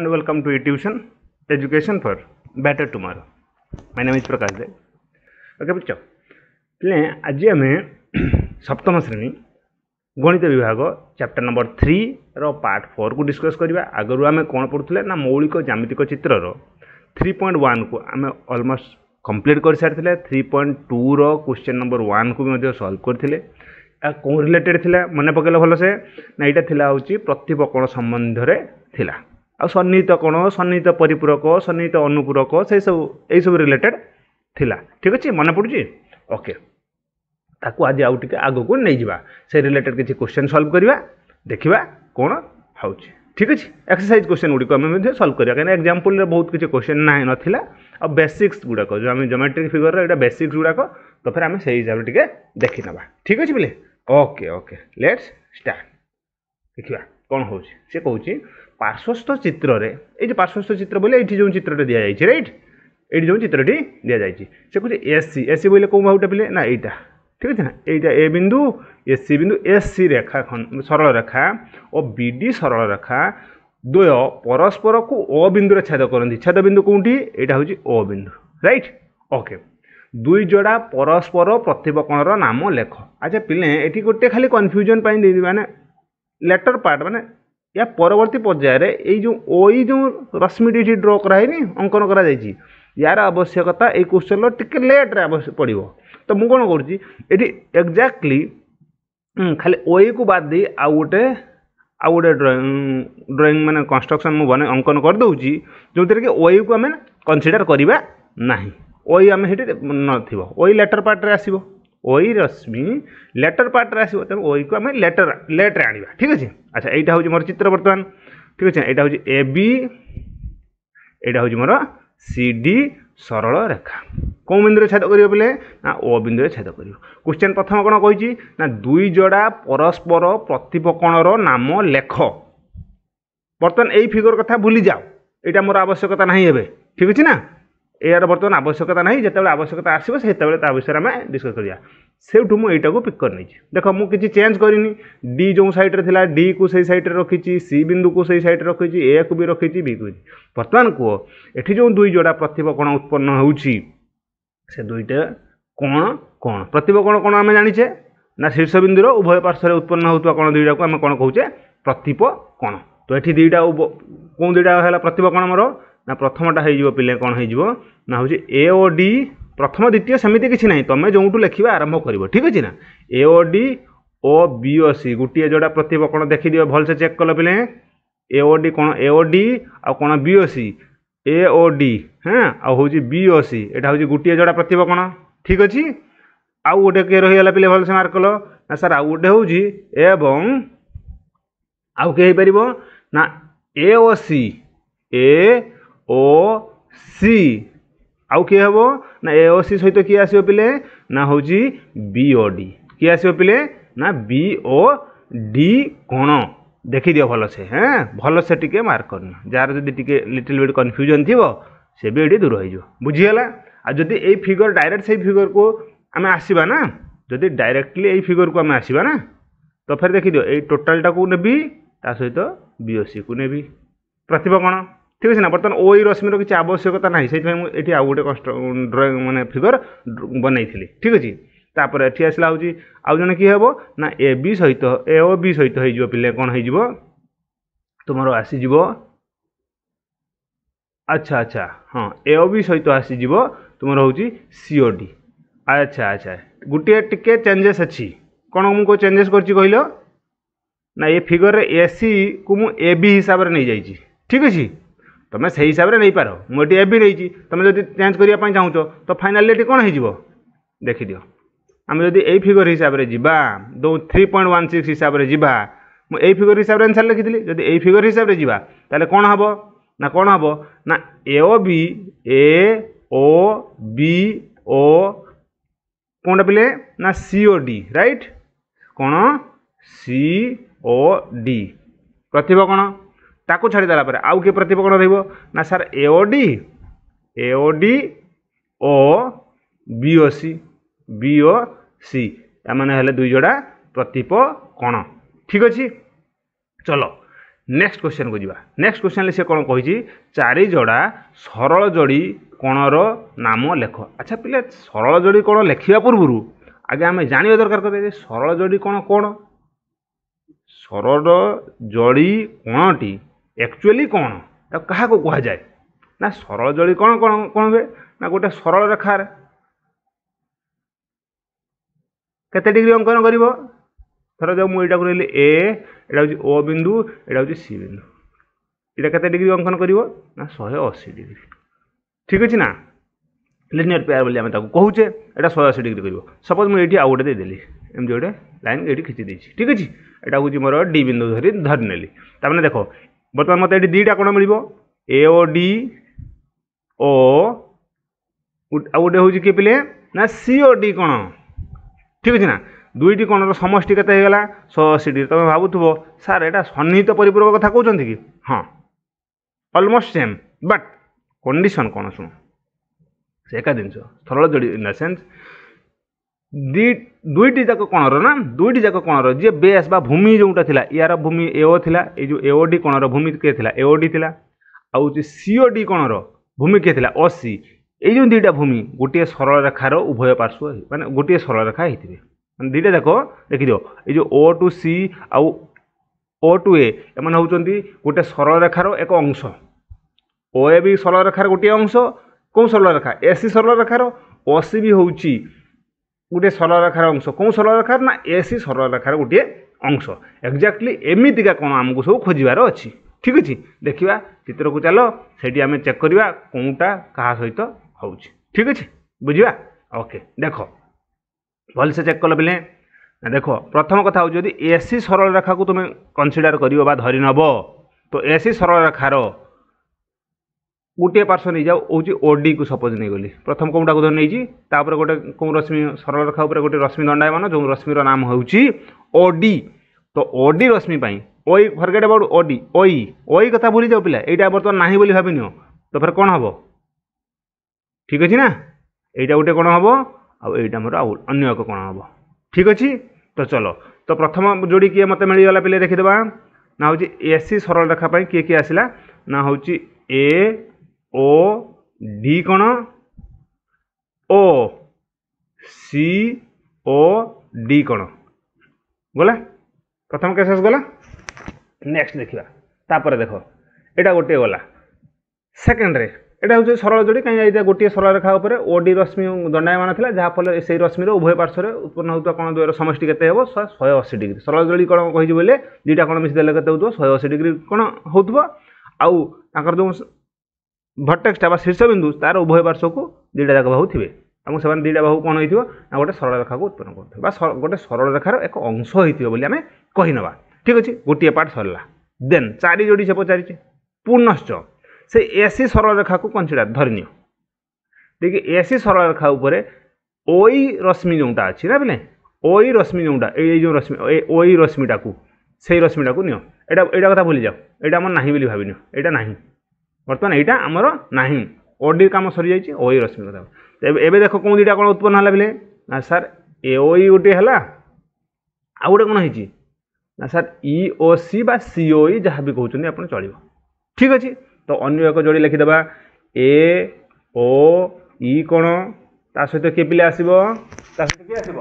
and welcome to e-tuition education for better tomorrow my name is prakash okay बच्चों ले आज आम सप्तम श्रेणी गणित विभाग चैप्टर नंबर थ्री रार्ट फोर को डिस्कस करवा आगर आम कौन पढ़ुले ना मौलिक ज्यामितिक चित्र थ्री पॉइंट वन को आम अलमोस्ट कम्प्लीट कर सारी थ्री पॉइंट टू रो क्वेश्चन नंबर वन को भी सल्व करते कौन रिलेटेड थिला मन पकेले भल ना यहाँ थी हूँ प्रतिपकोण संबंध रे आ सन्नीहित कौन सन्नीहित परिपूरक सन्नीहित अनुपूरक से सब यही सब रिलेटेड थिला ठीक अच्छे मन पड़ी ओके आज आग को नहीं जावा से रिलेटेड किसी क्वेश्चन सल्व करवा देखा कौन हो ठीक अच्छे एक्सरसाइज क्वेश्चन गुड़ी सल्व करवा क्या एक्जामपल बहुत किसी क्वेश्चन ना ना और बेसिक्स गुड़ाक जो आम जोमेट्रिक फिगर रहा बेसिक्स गुड़ाक तो फिर आम से हिसाब से देखने ठीक अच्छे बोले ओके ओके लेट्स स्टार्ट देखा କ'ଣ ହେଉଛି ସେ କହୁଛି ପାର୍ଶ୍ୱସ୍ଥ ଚିତ୍ରରେ ଏଇଠି ପାର୍ଶ୍ୱସ୍ଥ ଚିତ୍ର ବୋଇଲେ ଏଇଠି ଯେଉଁ ଚିତ୍ରଟା ଦିଆଯାଇଛି ରାଇଟ୍ ଏଇଠି ଯେଉଁ ଚିତ୍ରଟି ଦିଆଯାଇଛି ସେ କହୁଛି ଏସ୍ ସି ଏସ୍ ସି ବୋଇଲେ କେଉଁ ଭାବୁଟା ପିଲେ ନା ଏଇଟା ଠିକ୍ ଅଛି ନା ଏଇଟା ଏ ବିନ୍ଦୁ ଏସ୍ ସି ବିନ୍ଦୁ ଏସ୍ ସି ରେଖା ସରଳ ରେଖା ଓ ବି ଡି ସରଳ ରେଖା ଦ୍ୱୟ ପରସ୍ପରକୁ ଓ ବିନ୍ଦୁରେ ଛେଦ କରନ୍ତି ଛେଦ ବିନ୍ଦୁ କେଉଁଠି ଏଇଟା ହେଉଛି ଓ ବିନ୍ଦୁ ରାଇଟ୍ ଓକେ ଦୁଇ ଯୋଡ଼ା ପରସ୍ପର ପ୍ରତିବକଣର ନାମ ଲେଖ ଆଚ୍ଛା ପିଲେ ଏଠି ଗୋଟେ ଖାଲି କନଫ୍ୟୁଜନ୍ ପାଇଁ ଦେଇଦେବେ ମାନେ ଲେଟର୍ ପାର୍ଟ ମାନେ ଏହା ପରବର୍ତ୍ତୀ ପର୍ଯ୍ୟାୟରେ ଏଇ ଯେଉଁ ଓଇ ଯେଉଁ ରଶ୍ମିଟି ଏଠି ଡ୍ର କରାହେଇନି ଅଙ୍କନ କରାଯାଇଛି ୟାର ଆବଶ୍ୟକତା ଏଇ କୋଶ୍ଚେନ୍ର ଟିକେ ଲେଟ୍ରେ ଆବଶ୍ୟକ ପଡ଼ିବ ତ ମୁଁ କ'ଣ କରୁଛି ଏଠି ଏକ୍ଜାକ୍ଟଲି ଖାଲି ଓଇକୁ ବାଦ ଦେଇ ଆଉ ଗୋଟେ ଆଉ ଗୋଟେ ଡ୍ରଇଂ ଡ୍ରଇଂ ମାନେ କନଷ୍ଟ୍ରକ୍ସନ୍ ମୁଁ ବନେଇ ଅଙ୍କନ କରିଦେଉଛି ଯେଉଁଥିରେ କି ଓଇକୁ ଆମେ କନସିଡ଼ର କରିବା ନାହିଁ ଓଇ ଆମେ ସେଠି ନଥିବ ଓଇ ଲେଟର୍ ପାର୍ଟରେ ଆସିବ ওই রশ্মি লেটর পার্টরে আসব তেমন ওইকু আমি লেটর লেটরে আনবা ঠিক আছে আচ্ছা এইটা হচ্ছে মোর চিত্র বর্তমান ঠিক আছে এইটা হচ্ছে এ বি এইটা হচ্ছে মোর সিডি সরল রেখা কেউ বিন্দুরে ছেদ করব বলে না ও বিন্দুরে ছেদ করব কোশ্চেন প্রথম কোণ কইছি না দুই জোড়া পরস্পর প্রতিপকণর নাম লেখ বর্তমান এই ফিগর কথা ভুলি যাও এটা মোর আবশ্যকতা নাই এবে ঠিক আছে না এর বর্তমান আবশ্যকতা নাই যেতবে আবশ্যকতা আসবে সেতবে তা বিষয়ে আমি ডিসকস করা ସେଇଠୁ ମୁଁ ଏଇଟାକୁ ପିକ୍ କରିନେଇଛି ଦେଖ ମୁଁ କିଛି ଚେଞ୍ଜ କରିନି ଡି ଯେଉଁ ସାଇଡ଼୍ରେ ଥିଲା ଡିକୁ ସେଇ ସାଇଡ଼୍ରେ ରଖିଛି ସି ବିନ୍ଦୁକୁ ସେଇ ସାଇଡ଼୍ରେ ରଖିଛି ଏକୁ ବି ରଖିଛି ବିକୁ ବି ବର୍ତ୍ତମାନ କୁହ ଏଠି ଯେଉଁ ଦୁଇ ଯୋଡ଼ା ପ୍ରତିବକୋଣ ଉତ୍ପନ୍ନ ହେଉଛି ସେ ଦୁଇଟା କ'ଣ କ'ଣ ପ୍ରତିବକୋଣ କ'ଣ ଆମେ ଜାଣିଛେ ନା ଶୀର୍ଷ ବିନ୍ଦୁର ଉଭୟ ପାର୍ଶ୍ୱରେ ଉତ୍ପନ୍ନ ହେଉଥିବା କ'ଣ ଦୁଇଟାକୁ ଆମେ କ'ଣ କହୁଛେ ପ୍ରତିପ କ'ଣ ତ ଏଠି ଦୁଇଟା କେଉଁ ଦୁଇଟା ହେଲା ପ୍ରତିବକୋଣ ମୋର ନା ପ୍ରଥମଟା ହେଇଯିବ ପିଲେ କ'ଣ ହେଇଯିବ ନା ହେଉଛି ଏ ଓ ଡି প্রথম দ্বিতীয় সেমিতি কিছু না তুমি যেটু লেখা আরম্ভ করব ঠিক আছে না A O D B O ও সি গোটিয়ে যেটা প্রতিবকণ দেখিদিও ভালসে চেক কল পিলে এ ও ডি কোণ এ ও ডি আণ B O C A O D হ্যাঁ আছে বি ও সি এটা হচ্ছে গোটিয়ে যেটা প্রতিবকণ ঠিক আছে আউ গোটে কে রহিগলা পিলে ভালসে মার্ক কল না স্যার আউ গোটে হচ্ছে এবং আউ কে হয়ে পাব না A O C A O C আউ কে হব ନା ଏଓସି ସହିତ କିଏ ଆସିବ ପିଲେ ନା ହେଉଛି ବିଓଡି କିଏ ଆସିବ ପିଲେ ନା ବିଓ ଡି କୋଣ ଦେଖିଦିଅ ଭଲସେ ହେଁ ଭଲସେ ଟିକେ ମାର୍କ କରିନିଅ ଯାହାର ଯଦି ଟିକେ ଲିଟିଲ୍ ବିଟ୍ କନଫ୍ୟୁଜନ୍ ଥିବ ସେ ବି ଏଠି ଦୂର ହେଇଯିବ ବୁଝିଗଲା ଆଉ ଯଦି ଏଇ ଫିଗର ଡାଇରେକ୍ଟ ସେଇ ଫିଗରକୁ ଆମେ ଆସିବା ନା ଯଦି ଡାଇରେକ୍ଟଲି ଏଇ ଫିଗରକୁ ଆମେ ଆସିବା ନା ତ ଫେର ଦେଖିଦିଅ ଏଇ ଟୋଟାଲଟାକୁ ନେବି ତା ସହିତ ବିଓସିକୁ ନେବି ପ୍ରତିଭା କ'ଣ ঠিক আছে না বর্তমান ওই রশ্মির কিছু আবশ্যকতা না সেইপা এটি আউ গোটে কষ্ট ড্রয়িং মানে ফিগর বনাইলি ঠিক আছে তাপরে এটি আসলা হচ্ছে আউ জন কি হব না এ বি সহিত এ ও বি সহিত হয়ে যাব পিলে কোণ হয়ে যাব তোমার আসিযোগ আচ্ছা আচ্ছা হ্যাঁ এ ও বি সহিত আসিযোগ তোমার হচ্ছে সিও ডি আচ্ছা আচ্ছা গোটিয়ে টিকে চেঞ্জেস অছি কোণ মু চেঞ্জেস করছি কহিল না এ ফিগরের এসি কু মু এ বি হিসাবে নিয়ে যাইছি ঠিক আছে তুমি সেই হিসাবে নেইপার মু এটি এফ বি নেইছি তুমি যদি চেঞ্জ করা চাহুছ তো ফাইনালি এটি কোণ হয়ে দেখিদিও আমি যদি এই ফিগর হিসাবে যা দৌ থ্রি পয়েন্ট ওয়ান সিক্স হিসাবে যা ମୁଁ ଏଇ ଫିଗର ହିସାବରେ ଆନ୍ସର୍ ଲେଖିଥିଲି ଯଦି ଏଇ ଫିଗର ହିସାବରେ ଯିବା ତାହେଲେ କ'ଣ ହେବ ନା କ'ଣ ହେବ ନା ଏ ଓ ବି ଏ ଓ ବି ଓ କ'ଣଟା ପିଲେ ନା ସି ଓ ଡି ରାଇଟ୍ କ'ଣ ସି ଓ ଡି ପ୍ରତିଭ କ'ଣ ତାକୁ ଛାଡ଼ିଦେଲା ପରେ ଆଉ କିଏ ପ୍ରତିପ କ'ଣ ରହିବ ନା ସାର୍ ଏଓଡ଼ି ଏଓଡ଼ି ଓ ବିଓ ସି ବିଓ ସି ଏମାନେ ହେଲେ ଦୁଇ ଯୋଡ଼ା ପ୍ରତିପ କ'ଣ ଠିକ୍ ଅଛି ଚଲ ନେକ୍ସଟ କୋଶ୍ଚିନ୍କୁ ଯିବା ନେକ୍ସଟ କୋଶ୍ଚିନ୍ରେ ସେ କ'ଣ କହିଛି ଚାରି ଯୋଡ଼ା ସରଳ ଯୋଡ଼ି କଣର ନାମ ଲେଖ ଆଚ୍ଛା ପିଲା ସରଳ ଯୋଡ଼ି କ'ଣ ଲେଖିବା ପୂର୍ବରୁ ଆଗେ ଆମେ ଜାଣିବା ଦରକାର କଥା ଯେ ସରଳ ଯୋଡ଼ି କ'ଣ କ'ଣ ସରଳ ଯୋଡ଼ି କଣଟି ଆକ୍ଚୁଆଲି କ'ଣ ତାକୁ କାହାକୁ କୁହାଯାଏ ନା ସରଳ ଜଳି କ'ଣ କ'ଣ କ'ଣ ହୁଏ ନା ଗୋଟେ ସରଳ ରେଖାରେ କେତେ ଡିଗ୍ରୀ ଅଙ୍କନ କରିବ ଧର ଯେଉଁ ମୁଁ ଏଇଟାକୁ ନେଲି ଏ ଏଇଟା ହେଉଛି ଓ ବିନ୍ଦୁ ଏଇଟା ହେଉଛି ସି ବିନ୍ଦୁ ଏଇଟା କେତେ ଡିଗ୍ରୀ ଅଙ୍କନ କରିବ ନା ଶହେ ଅଶୀ ଡିଗ୍ରୀ ଠିକ୍ ଅଛି ନା লিনিয়ার ପେୟାର୍ ବୋଲି ଆମେ ତାକୁ କହୁଛେ ଏଇଟା শহে অশী ডিগ্রি করব সপোজ মু এইটি আউ গোটে দিয়েদেলি এমনি গোটে লাইন এইটি খিচি দিয়েছি ঠিক আছে এটা হচ্ছে মোর ডি বিন্দু ধরি ধরি নেলি তার ବର୍ତ୍ତମାନ ମୋତେ ଏଠି ଦୁଇଟା କ'ଣ ମିଳିବ ଏ ଓ ଡି ଓ ଆଉ ଗୋଟେ ହେଉଛି କିଏ ପିଲେ ନା ସି ଓ ଡି କ'ଣ ଠିକ୍ ଅଛି ନା ଦୁଇଟି କୋଣର ସମଷ୍ଟି କେତେ ହେଇଗଲା ଶହ ଅଶୀ ଡିଗ୍ରୀ ତମେ ଭାବୁଥିବ ସାର୍ ଏଇଟା ସନ୍ନିହିତ ପରିପୂରକ କଥା କହୁଛନ୍ତି କି ହଁ ଅଲମୋଷ୍ଟ ସେମ୍ ବଟ୍ କଣ୍ଡିସନ୍ କ'ଣ ଶୁଣ ସେ ଏକା ଜିନିଷ ସରଳ ଯୋଡ଼ି ଇନ୍ ଦ ସେନ୍ସ ଦୁଇ ଦୁଇଟି ଯାକ କୋଣର ନା ଦୁଇଟି ଯାକ କୋଣର ଯିଏ ବେସ୍ ବା ଭୂମି ଯେଉଁଟା ଥିଲା ଏହାର ଭୂମି ଏଓ ଥିଲା ଏଇ ଯେଉଁ ଏଓ ଡି କୋଣର ଭୂମି କିଏ ଥିଲା ଏଓ ଡି ଥିଲା ଆଉ ହେଉଛି ସିଓ ଡି କୋଣର ଭୂମି କିଏ ଥିଲା ଅଶୀ ଏଇ ଯେଉଁ ଦୁଇଟା ଭୂମି ଗୋଟିଏ ସରଳ ରେଖାର ଉଭୟ ପାର୍ଶ୍ୱ ମାନେ ଗୋଟିଏ ସରଳ ରେଖା ହେଇଥିବେ ମାନେ ଦୁଇଟା ଯାକ ଦେଖିଦିଅ ଏଇ ଯେଉଁ ଓ ଟୁ ସି ଆଉ ଓ ଟୁ ଏ ଏମାନେ ହେଉଛନ୍ତି ଗୋଟିଏ ସରଳ ରେଖାର ଏକ ଅଂଶ ଓ ଏ ବି ସରଳ ରେଖାର ଗୋଟିଏ ଅଂଶ କେଉଁ ସରଳ ରେଖା ଏସି ସରଳ ରେଖାର ଓ ସି ବି ହେଉଛି ଗୋଟିଏ ସରଳରେଖାର ଅଂଶ କେଉଁ ସରଳରେଖାର ନା ଏ ସି ସରଳରେଖାର ଗୋଟିଏ ଅଂଶ ଏକ୍ଜାକ୍ଟଲି ଏମିତିକା କ'ଣ ଆମକୁ ସବୁ ଖୋଜିବାର ଅଛି ଠିକ୍ ଅଛି ଦେଖିବା ଚିତ୍ରକୁ ଚାଲ ସେଇଠି ଆମେ ଚେକ୍ କରିବା କେଉଁଟା କାହା ସହିତ ହେଉଛି ଠିକ୍ ଅଛି ବୁଝିବା ଓକେ ଦେଖ ଭଲସେ ଚେକ୍ କଲ ପିଲେ ଦେଖ ପ୍ରଥମ କଥା ହେଉଛି ଯଦି ଏ ସି ସରଳରେଖାକୁ ତୁମେ କନସିଡ଼ର କରିବ ବା ଧରି ନେବ ତ ଏ ସି ସରଳରେଖାର ଗୋଟିଏ ପାର୍ଶ୍ୱ ନେଇଯାଉ ହେଉଛି ଓଡ଼ିକୁ ସପୋଜ୍ ନେଇଗଲି ପ୍ରଥମ କେଉଁଟା ଉଦାହରଣ ନେଇଛି ତାପରେ ଗୋଟେ କେଉଁ ରଶ୍ମି ସରଳ ରେଖା ଉପରେ ଗୋଟେ ରଶ୍ମି ଦଣ୍ଡାୟମାନ ଯେଉଁ ରଶ୍ମିର ନାମ ହେଉଛି ଓଡ଼ି ତ ଓଡ଼ି ରଶ୍ମି ପାଇଁ ଓଇ ଫର୍ଗେଟ୍ ଆବାଉଟ୍ ଓଡ଼ି ଓଇ ଓଇ କଥା ଭୁଲିଯାଉ ପିଲା ଏଇଟା ବର୍ତ୍ତମାନ ନାହିଁ ବୋଲି ଭାବିନିଅ ତ ଫେର କ'ଣ ହେବ ଠିକ୍ ଅଛି ନା ଏଇଟା ଗୋଟେ କ'ଣ ହେବ ଆଉ ଏଇଟା ମୋର ଆଉ ଅନ୍ୟ ଏକ କ'ଣ ହେବ ଠିକ୍ ଅଛି ତ ଚଲ ତ ପ୍ରଥମ ଯୋଡ଼ି କିଏ ମୋତେ ମିଳିଗଲା ପିଲା ଦେଖିଦେବା ନା ହେଉଛି ଏସ୍ ସି ସରଳ ରେଖା ପାଇଁ କିଏ କିଏ ଆସିଲା ନା ହେଉଛି ଏ ଓ ଡି କ'ଣ ଓ ସି ଓ ଡି କ'ଣ ଗଲା ପ୍ରଥମ କେସେସ୍ ଗଲା ନେକ୍ସଟ ଦେଖିବା ତାପରେ ଦେଖ ଏଇଟା ଗୋଟିଏ ଗଲା ସେକେଣ୍ଡରେ ଏଇଟା ହେଉଛି ସରଳ ଯୋଡ଼ି କାହିଁକି ଏଇଟା ଗୋଟିଏ ସରଳ ରେଖା ଉପରେ ଓ ଡି ରଶ୍ମି ଦଣ୍ଡାୟମାନ ଥିଲା ଯାହାଫଳରେ ସେହି ରଶ୍ମିର ଉଭୟ ପାର୍ଶ୍ୱରେ ଉତ୍ପନ୍ନ ହେଉଥିବା କ'ଣ ଦ୍ୱୟର ସମଷ୍ଟି କେତେ ହେବ ଶହେ ଅଶୀ ଡିଗ୍ରୀ ସରଳ ଯୋଡ଼ି କ'ଣ କହିଛି ବୋଇଲେ ଦୁଇଟା କ'ଣ ମିଶିଦେଲେ କେତେ ହେଉଥିବ ଶହେ ଅଶୀ ଡିଗ୍ରୀ କ'ଣ ହେଉଥିବ ଆଉ ତାଙ୍କର ଯେଉଁ ଭର୍ଟେକ୍ସଟା ବା ଶୀର୍ଷ ବିନ୍ଦୁ ତା'ର ଉଭୟ ପାର୍ଶ୍ୱକୁ ଦୁଇଟା ଯାକ ବାହୁ ଥିବେ ଏବଂ ସେମାନେ ଦୁଇଟା ବାହୁ କ'ଣ ହେଇଥିବ ନା ଗୋଟେ ସରଳ ରେଖାକୁ ଉତ୍ପନ୍ନ କରୁଥିବ ବା ଗୋଟେ ସରଳ ରେଖାର ଏକ ଅଂଶ ହେଇଥିବ ବୋଲି ଆମେ କହିନେବା ଠିକ୍ ଅଛି ଗୋଟିଏ ପାର୍ଟ ସରିଲା ଦେନ୍ ଚାରି ଯୋଡ଼ି ସେ ପଚାରିଛି ପୁନଶ୍ଚ ସେ ଏସି ସରଳ ରେଖାକୁ କନସିଡ଼ର ଧରିନିଅ ଟିକେ ଏସି ସରଳ ରେଖା ଉପରେ ଓଇ ରଶ୍ମି ଯେଉଁଟା ଅଛି ନା ବୋଲେ ওই রশ্মি যেটা এই এই যে রশ্মি ওই রশ্মিটাকু সেই রশ্মিটাকু নিও এটা এটা কথা ভুলে যাও এটা আমার নাহি বলে ভাবি নিও এটা নাহি ବର୍ତ୍ତମାନ ଏଇଟା ଆମର ନାହିଁ ଓଡ଼ି କାମ ସରିଯାଇଛି ଓଇ ରଶ୍ମି କଥା ଏବେ ଦେଖ କେଉଁ ଦୁଇଟା କ'ଣ ଉତ୍ପନ୍ନ ହେଲା ବେଲେ ନା ସାର୍ ଏ ଓଇ ଗୋଟିଏ ହେଲା ଆଉ ଗୋଟେ କ'ଣ ହେଇଛି ନା ସାର୍ ଇ ଓ ସି ବା ସି ଓ ଇ ଯାହା ବି କହୁଛନ୍ତି ଆପଣ ଚଳିବ ଠିକ୍ ଅଛି ତ ଅନ୍ୟ ଏକ ଯୋଡ଼ି ଲେଖିଦେବା ଏ ଓ ଇ କ'ଣ ତା ସହିତ କିଏ ପିଲା ଆସିବ ତା ସହିତ କିଏ ଆସିବ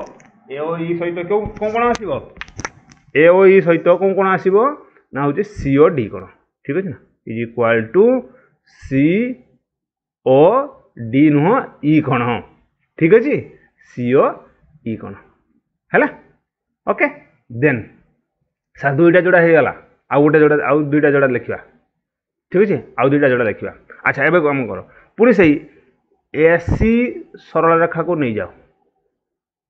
ଏ ଓ ଇ ସହିତ କେଉଁ କ'ଣ କ'ଣ ଆସିବ ଏ ଓ ଇ ସହିତ କେଉଁ କ'ଣ ଆସିବ ନା ହେଉଛି ସି ଓ ଡି କ'ଣ ଠିକ୍ ଅଛି ନା is equal to C O D ନୁହଁ ଇ କ'ଣ ହଁ ଠିକ୍ ଅଛି ସି ଓ ଇ କ'ଣ ହେଲା ଓକେ ଦେନ୍ ସାର୍ ଦୁଇଟା ଯୋଡ଼ା ହେଇଗଲା ଆଉ ଗୋଟେ ଯୋଡ଼ା ଆଉ ଦୁଇଟା ଯୋଡ଼ା ଲେଖିବା ଠିକ୍ ଅଛି ଆଉ ଦୁଇଟା ଯୋଡ଼ା ଲେଖିବା ଆଚ୍ଛା ଏବେ କାମ କର ପୁଣି ସେଇ ଏସି ସରଳରେଖାକୁ ନେଇଯାଅ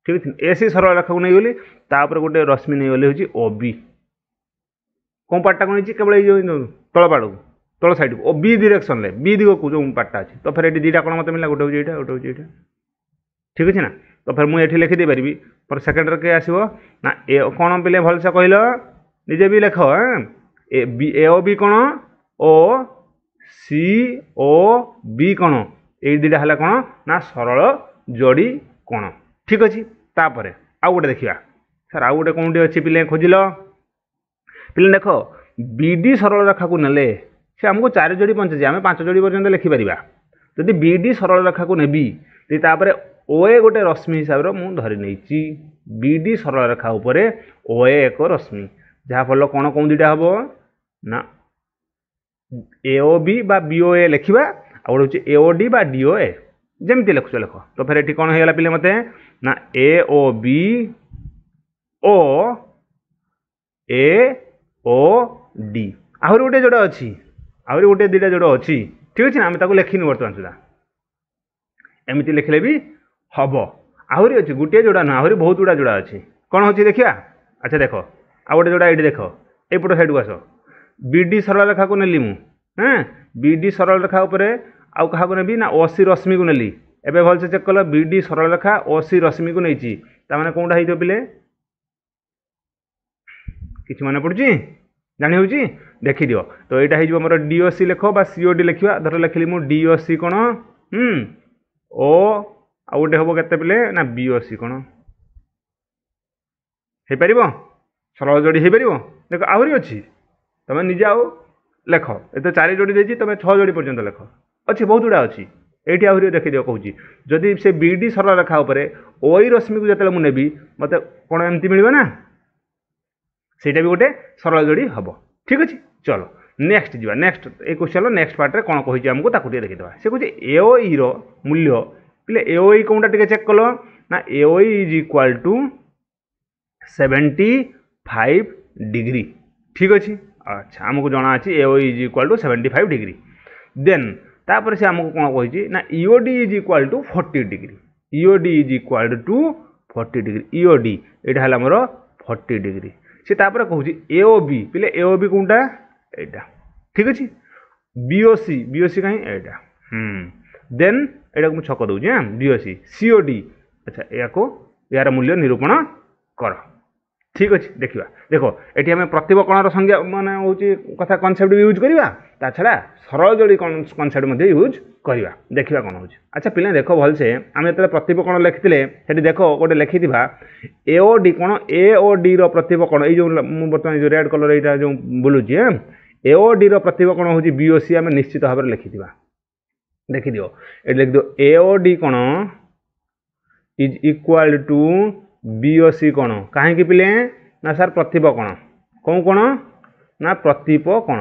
ଠିକ୍ ଅଛି ଏସି ସରଳରେଖାକୁ ନେଇଗଲି ତାପରେ ଗୋଟେ ରଶ୍ମି ନେଇଗଲି ହେଉଛି ଓ ବି କେଉଁ ପାର୍ଟଟାକୁ ନେଇଛି କେବଳ ଏଇ ଯେଉଁ ତଳ ପାର୍ଟକୁ ତଳ ସାଇଡ଼କୁ ଓ ବି ଡିରେକ୍ସନ୍ରେ ବି ଦିଗକୁ ଯେଉଁ ପାର୍ଟଟା ଅଛି ତ ଫେର୍ ଏଠି ଦୁଇଟା କ'ଣ ମୋତେ ମିଳିଲା ଗୋଟେ ହେଉଛି ଏଇଟା ଗୋଟେ ହେଉଛି ଏଇଟା ଠିକ୍ ଅଛି ନା ତ ଫେର୍ ମୁଁ ଏଠି ଲେଖିଦେଇ ପାରିବି ମୋର ସେକେଣ୍ଡରେ କିଏ ଆସିବ ନା ଏ କ'ଣ ପିଲେ ଭଲସେ କହିଲ ନିଜେ ବି ଲେଖ ଏ ବି ଏ ଓ ବି କ'ଣ ଓ ସି ଓ ବି କ'ଣ ଏଇ ଦୁଇଟା ହେଲା କ'ଣ ନା ସରଳ ଯୋଡ଼ି କ'ଣ ଠିକ୍ ଅଛି ତାପରେ ଆଉ ଗୋଟେ ଦେଖିବା ସାର୍ ଆଉ ଗୋଟେ କେଉଁଠି ଅଛି ପିଲେ ଖୋଜିଲ ପିଲେ ଦେଖ ବିଡ଼ି ସରଳ ରେଖାକୁ ନେଲେ সে আমাকে চারি যোড়ি পঞ্চায়েত আমি পাঁচ যোড়ি পর্যন্ত লেখিপারা যদি বিডি সরল রেখা নেবি তাপরে ওয়ে গোটে রশ্মি হিসাবে মু ধরে নেইছি বিডি সরল রেখা উপরে ওয়ে এক রশ্মি যা ফল কোণ কোন দুইটা হব না এও বি বা বিও এ লেখিবা আর হচ্ছে এও ডি বা ডিও এ যেমি লেখুছ লেখ তো ফের এটি কোণ হয়ে গেল পিলে মতো না A O O O A O D আহরি গোটে যেটা অছি ଆହୁରି ଗୋଟେ ଦୁଇଟା ଯେଉଁଟା ଅଛି ଠିକ୍ ଅଛି ନା ଆମେ ତାକୁ ଲେଖିନୁ ବର୍ତ୍ତମାନ ସୁଦ୍ଧା ଏମିତି ଲେଖିଲେ ବି ହେବ ଆହୁରି ଅଛି ଗୋଟିଏ ଯୋଡ଼ା ନୁହଁ ଆହୁରି ବହୁତ ଗୁଡ଼ା ଯୋଡ଼ା ଅଛି କ'ଣ ହେଉଛି ଦେଖିବା ଆଚ୍ଛା ଦେଖ ଆଉ ଗୋଟେ ଯୋଡ଼ା ଏଇଠି ଦେଖ ଏଇପଟ ସାଇଡ଼କୁ ଆସ ବି ଡି ସରଳରେଖାକୁ ନେଲି ମୁଁ ହଁ ବି ଡି ସରଳରେଖା ଉପରେ ଆଉ କାହାକୁ ନେବି ନା ଅଶୀ ରଶ୍ମିକୁ ନେଲି ଏବେ ଭଲସେ ଚେକ୍ କଲ ବି ଡି ସରଳରେଖା ଅଶୀ ରଶ୍ମିକୁ ନେଇଛି ତାମାନେ କେଉଁଟା ହେଇଥିବ ପିଲେ କିଛି ମନେ ପଡ଼ୁଛି ଜାଣିହେଉଛି ଦେଖିଦିଅ ତ ଏଇଟା ହେଇଯିବ ଆମର ଡିଓସି ଲେଖ ବା ସିଓଡି ଲେଖିବା ଧର ଲେଖିଲି ମୁଁ ଡିଓସି କ'ଣ ଓ ଆଉ ଗୋଟେ ହେବ କେତେ ପିଲେ ନା ବିଓସି କ'ଣ ହେଇପାରିବ ସରଳ ଯୋଡ଼ି ହେଇପାରିବ ଦେଖ ଆହୁରି ଅଛି ତମେ ନିଜେ ଆଉ ଲେଖ ଏତେ ଚାରି ଯୋଡ଼ି ଦେଇଛି ତମେ ଛଅ ଯୋଡ଼ି ପର୍ଯ୍ୟନ୍ତ ଲେଖ ଅଛି ବହୁତ ଗୁଡ଼ା ଅଛି ଏଇଠି ଆହୁରି ଦେଖିଦିଅ କହୁଛି ଯଦି ସେ ବିଡ଼ି ସରଳ ରେଖା ଉପରେ ଓଇ ରଶ୍ମିକୁ ଯେତେବେଳେ ମୁଁ ନେବି ମୋତେ କ'ଣ ଏମିତି ମିଳିବ ନା ସେଇଟା ବି ଗୋଟେ ସରଳ ଯୋଡ଼ି ହେବ ଠିକ୍ ଅଛି ଚଲ ନେକ୍ସଟ ଯିବା ନେକ୍ସଟ ଏ କ୍ୱେଶ୍ଚନର ନେକ୍ସଟ ପାର୍ଟରେ କ'ଣ କହିଛି ଆମକୁ ତାକୁ ଟିକେ ଦେଖିଦେବା ସେ କହୁଛି ଏଓଇର ମୂଲ୍ୟ ପିଲେ ଏଓଇ କେଉଁଟା ଟିକେ ଚେକ୍ କଲ ନା AOE is equal to seventy five degree ଠିକ୍ ଅଛି ଆଚ୍ଛା ଆମକୁ ଜଣାଅଛି AOE is equal to seventy five degree then ତାପରେ ସେ ଆମକୁ କ'ଣ କହିଛି ନା EOD is equal to forty degree EOD is equal to forty degree EOD ଏଇଟା ହେଲା ଆମର ଫର୍ଟି ଡିଗ୍ରୀ সে তাপরে কହୁଛି ଏ ଓ ବି ପିଲେ ଏ ଓ ବି কোনটা এইটা ঠিক আছে বিওসি বিওসি কাହିଁ এইটা হুম দেন এটাকে মু ছক দেଉଛି হ্যাঁ বিওসি সিওডি আচ্ছা ইয়াকু ইয়ার মূল্য নিরূপণ কর ঠিক ଅଛି ଦେଖିବା ଦେଖ ଏଠି ଆମେ ପ୍ରତିବ କଣାର ସଂଜ୍ଞା ମାନେ ହେଉଛି କଥା କନସେପ୍ଟ ୟୁଜ୍ କରିବା ତା ଛଡ଼ା ସରଳ ଯୋଡ଼ି କନସେପ୍ଟ ମଧ୍ୟ ୟୁଜ୍ କରିବା ଦେଖିବା କ'ଣ ହେଉଛି ଆଚ୍ଛା ପିଲା ଦେଖ ଭଲସେ ଆମେ ଯେତେବେଳେ ପ୍ରତିବ କଣ ଲେଖିଥିଲେ ସେଠି ଦେଖ ଗୋଟେ ଲେଖିଥିବା ଏ ଓ ଡି କ'ଣ ଏ ଓ ଡିର ପ୍ରତିବ କଣ ଏଇ ଯେଉଁ ମୁଁ ବର୍ତ୍ତମାନ ଯେଉଁ ରେଡ୍ କଲର୍ ଏଇଟା ଯେଉଁ ବୁଲୁଛି ଏ ଓ ଡିର ପ୍ରତିବ କଣ ହେଉଛି ବି ଓ ସି ଆମେ ନିଶ୍ଚିତ ଭାବରେ ଲେଖିଥିବା ଦେଖିଦିଅ ଏଠି ଲେଖିଦିଅ ଏ ଓ ଡି କ'ଣ is equal to B O C କ'ଣ କାହିଁକି ପିଲେ ନା ସାର୍ ପ୍ରତିପ କ'ଣ କେଉଁ କ'ଣ ନା ପ୍ରତିପ କ'ଣ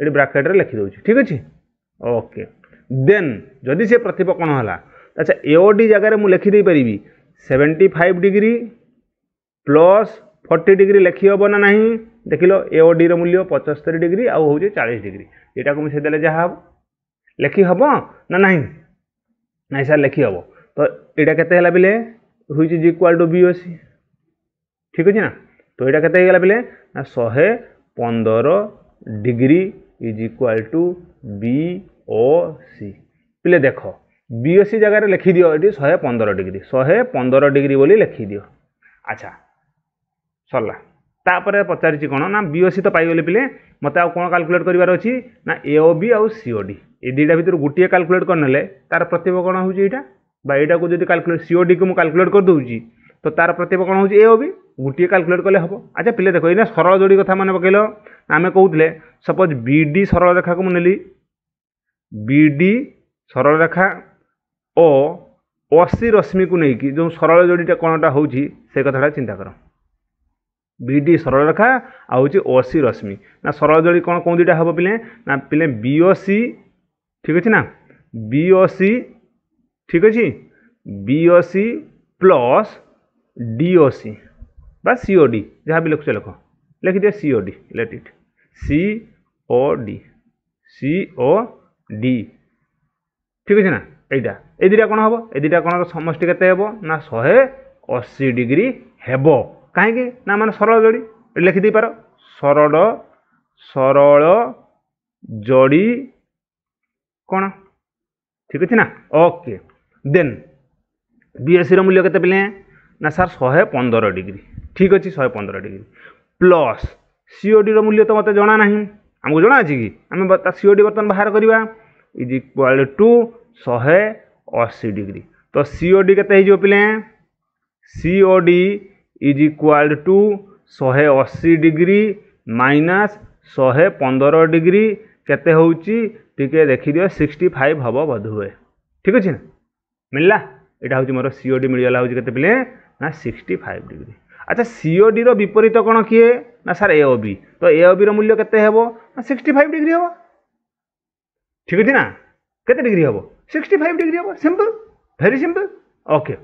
ଏଠି ବ୍ରାକେଟ୍ରେ ଲେଖିଦେଉଛି ଠିକ୍ ଅଛି ଓକେ ଦେନ୍ ଯଦି ସେ ପ୍ରତିପ କ'ଣ ହେଲା ଆଚ୍ଛା ଏ ଓ ଡି ଜାଗାରେ ମୁଁ ଲେଖିଦେଇପାରିବି seventy five degree plus forty degree ଲେଖିହେବ ନା ନାହିଁ ଦେଖିଲ ଏ ଓ ଡିର ମୂଲ୍ୟ ପଞ୍ଚସ୍ତରୀ ଡିଗ୍ରୀ ଆଉ ହେଉଛି ଚାଳିଶ ଡିଗ୍ରୀ ଏଇଟାକୁ ମିଶାଇ ଦେଲେ ଯାହା ହେବ ଲେଖିହେବ ନା ନାହିଁ ନାଇଁ ସାର୍ ଲେଖିହେବ ତ ଏଇଟା କେତେ ହେଲା ବିଲେ which is equal to BOC ঠিক আছে না তো এটা কেতে হয়ে গেল পেলে না শহে পনেরো degree is equal to B O C পেলে দেখ বিওসি জায়গায় লিখি দিও এটি শহে পনেরো ডিগ্রি শহে পনেরো ডিগ্রি বলে লিখি দিও আচ্ছা সরলা তাপরে পচারিছি কোণ না বিওসি তো পাইগলি পিলে মতো আউ কোণ কাল্কুলেট করবার অছি না এও বি আউ সিওডি এই দুইটা ভিতর গোটিয়ে কাল্কুলেট করে নেলে তার প্রত্যেক কোণ হচ্ছে এইটা বা ଏଇଟାକୁ ଯଦି କାଲକୁଲେଟ୍ ସିଓଡ଼ିକୁ ମୁଁ କାଲକୁଲେଟ୍ କରିଦେଉଛି ତ ତା'ର ପ୍ରତିବ କ'ଣ ହେଉଛି ଏ ଓ ବି ଗୋଟିଏ କାଲକୁଲେଟ୍ କଲେ ହେବ ଆଚ୍ଛା ପିଲା ଦେଖ ଏଇନା ସରଳ ଯୋଡ଼ି କଥା ମନେ ପକାଇଲ ଆମେ କହୁଥିଲେ ସପୋଜ୍ ବି ଡି ସରଳ ରେଖାକୁ ମୁଁ ନେଲି ବି ଡି ସରଳ ରେଖା ଓ ଅଶୀ ରଶ୍ମିକୁ ନେଇକି ଯେଉଁ ସରଳ ଯୋଡ଼ିଟା କ'ଣଟା ହେଉଛି ସେ କଥାଟା ଚିନ୍ତା କର ବି ଡି ସରଳ ରେଖା ଆଉ ହେଉଛି ଅଶୀ ରଶ୍ମି ନା ସରଳ ଯୋଡ଼ି କ'ଣ କେଉଁ ଦୁଇଟା ହେବ ପିଲେ ନା ପିଲେ ବି ଓ ସି ଠିକ୍ ଅଛି ନା ବି ଓ ସି ଠିକ୍ ଅଛି B O C plus D O C ବା ସି ଓ ଡି ଯାହା ବି ଲେଖୁଛ ଲେଖ ଲେଖିଦିଅ C O D let it C O D C O D ଠିକ୍ ଅଛି ନା এইটা এই দুইটা কোণ হব এই দুইটা কোণর সমষ্টি কেতে হব না শহে অশী ডিগ্রি হব কী না মানে সরল যোড়ি এটি লিখি দিয়ে পার সরল সরল যোড়ি কোণ ঠিক আছে না ওকে দেন বিএসির মূল্য কেতে পেলে না স্যার শহে পনেরো ডিগ্রি ঠিক আছে শহে পনেরো ডিগ্রি প্লস সিওডির মূল্য তো মতো জনা না আমি জনা আছে কি আমি তা সিওডি বর্তমান বাহার করা ইজ ইকুয়াল টু শহে অশী ডিগ্রি তো সিওডি কেতে হয়ে পিলে সিওডি ইজ ইকুয়াল টু শহে অশী ডিগ্রি মাইনাস শহে পনেরো ডিগ্রি কেতে হচ্ছে টিকে দেখিদিও সিক্সটি ফাইভ হব বোধ হুয়ে ঠিক আছে না ମିଳିଲା ଏଇଟା ହେଉଛି ମୋର ସିଓଡ଼ି ମିଳିଗଲା ହେଉଛି କେତେ ପିଲେ ନା ସିକ୍ସଟି ଫାଇଭ୍ ଡିଗ୍ରୀ ଆଚ୍ଛା ସିଓଡ଼ିର ବିପରୀତ କ'ଣ କିଏ ନା ସାର୍ ଏ ଓ ବି ତ ଏ ଓ ବିର ମୂଲ୍ୟ କେତେ ହେବ ନା ସିକ୍ସଟି ଫାଇଭ୍ ଡିଗ୍ରୀ ହେବ ଠିକ୍ ଅଛି ନା କେତେ ଡିଗ୍ରୀ ହେବ ସିକ୍ସଟି ଫାଇଭ୍ ଡିଗ୍ରୀ ହେବ simple very simple okay